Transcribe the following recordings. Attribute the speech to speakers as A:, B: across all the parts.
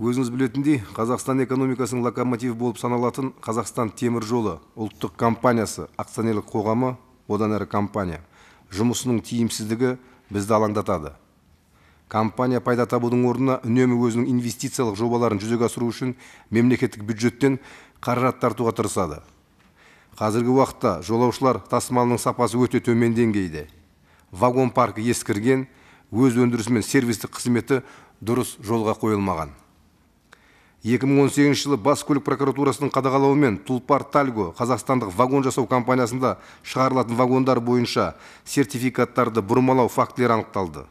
A: өзіңіз білетіндей қазақстан экономикасының локомотиві болып саналатын қазақстан темір жолы ұлттық компаниясы акционерлік қоғамы одан әрі компания жұмысының тиімсіздігі бізді алаңдатады компания пайда табудың орнына үнемі өзінің инвестициялық жобаларын жүзеге асыру үшін мемлекеттік бюджеттен қаражат тартуға тырысады қазіргі уақытта жолаушылар тасымалының сапасы өте төмен деңгейде вагон паркі ескірген өз өндірісі мен сервистік қызметі дұрыс жолға қойылмаған 2018 мың он сегізінші жылы бас көлік прокуратурасының қадағалауымен тұлпар тальго қазақстандық вагон жасау компаниясында шығарылатын вагондар бойынша сертификаттарды бұрмалау фактілері анықталды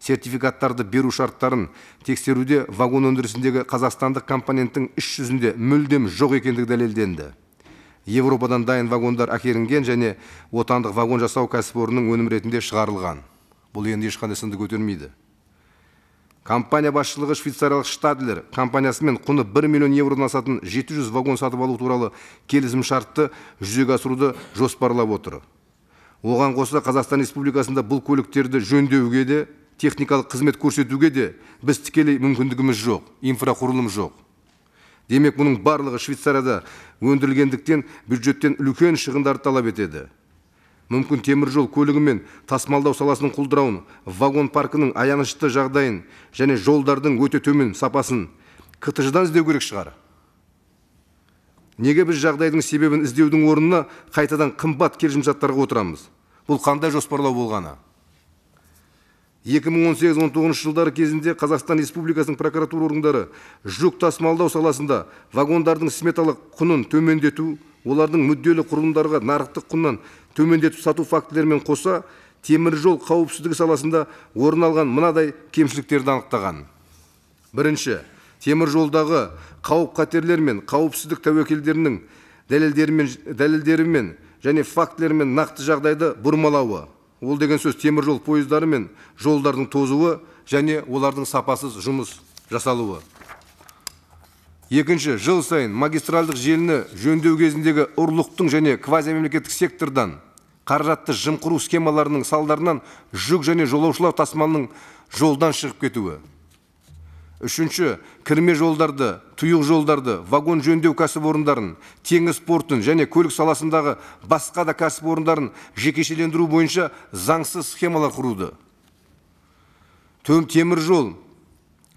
A: сертификаттарды беру шарттарын тексеруде вагон өндірісіндегі қазақстандық компоненттің іс жүзінде мүлдем жоқ екендігі дәлелденді еуропадан дайын вагондар әкелінген және отандық вагон жасау кәсіпорнының өнім ретінде шығарылған бұл енді ешқандай сынды көтермейді компания басшылығы швейцариялық штадлер компаниясымен құны 1 миллион еуродан асатын жеті жүз вагон сатып алу туралы келісімшартты жүзеге асыруды жоспарлап отыр оған қоса қазақстан республикасында бұл көліктерді жөндеуге де техникалық қызмет көрсетуге де біз тікелей мүмкіндігіміз жоқ инфрақұрылым жоқ демек мұның барлығы швейцарияда өндірілгендіктен бюджеттен үлкен шығындарды талап етеді мүмкін теміржол көлігі мен тасымалдау саласының құлдырауын вагон паркінің аянышты жағдайын және жолдардың өте төмен сапасын ктж дан іздеу керек шығар неге біз жағдайдың себебін іздеудің орнына қайтадан қымбат келісімшарттарға отырамыз бұл қандай жоспарлау болғаны 2018-19 жылдары кезінде Қазақстан Республикасының прокуратура органдары жүк тасымалдау саласында вагондардың сметалық құнын төмендету олардың мүдделі құрылымдарға нарықтық құннан төмендетіп сату фактілерімен қоса темір жол қауіпсіздігі саласында орын алған мынадай кемшіліктерді анықтаған бірінші теміржолдағы қауіп қатерлер мен қауіпсіздік тәуекелдерінің дәлелдерімен дәлелдерімен және фактілерімен нақты жағдайды бұрмалауы ол деген сөз теміржол пойыздары мен жолдардың тозуы және олардың сапасыз жұмыс жасалуы екінші жыл сайын магистральдық желіні жөндеу кезіндегі ұрлықтың және квазимемлекеттік сектордан қаражатты жымқыру схемаларының салдарынан жүк және жолаушылар тасымалының жолдан шығып кетуі үшінші кірме жолдарды тұйық жолдарды вагон жөндеу кәсіпорындарын теңіз портын және көлік саласындағы басқа да кәсіпорындарын жекешелендіру бойынша заңсыз схемалар құруды темір жол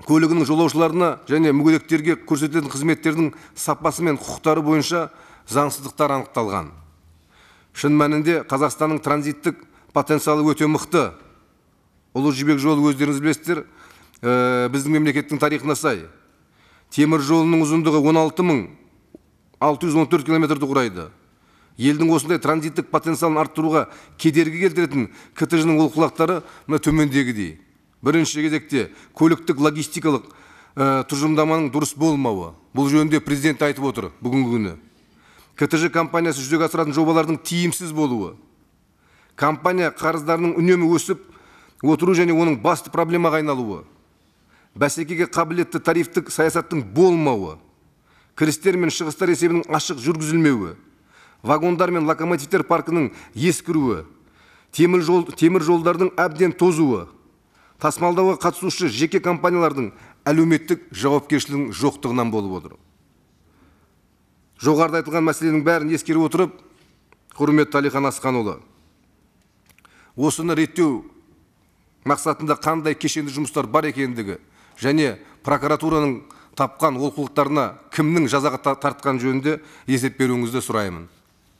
A: көлігінің жолаушыларына және мүгедектерге көрсетілетін қызметтердің сапасы мен құқықтары бойынша заңсыздықтар анықталған шын мәнінде қазақстанның транзиттік потенциалы өте мықты ұлы жібек жолы өздеріңіз білесіздер э, біздің мемлекеттің тарихына сай темір жолының ұзындығы он алты мың алты жүз километрді құрайды елдің осындай транзиттік потенциалын арттыруға кедергі келтіретін ктж ның олқылықтары мына төмендегідей бірінші кезекте көліктік логистикалық і э, тұжырымдаманың дұрыс болмауы бұл жөнінде президент айтып отыр бүгінгі күні ктж компаниясы жүзеге асыратын жобалардың тиімсіз болуы компания қарыздарының үнемі өсіп отыру және оның басты проблемаға айналуы бәсекеге қабілетті тарифтік саясаттың болмауы кірістер мен шығыстар есебінің ашық жүргізілмеуі вагондар мен локомотивтер паркінің ескіруі темір жол жолдардың әбден тозуы тасымалдауға қатысушы жеке компаниялардың әлеуметтік жауапкершілігінің жоқтығынан болып отыр жоғарыда айтылған мәселенің бәрін ескере отырып құрметті әлихан асқанұлы осыны реттеу мақсатында қандай кешенді жұмыстар бар екендігі және прокуратураның тапқан олқылықтарына кімнің жазаға тартқан жөнінде есеп беруіңізді сұраймын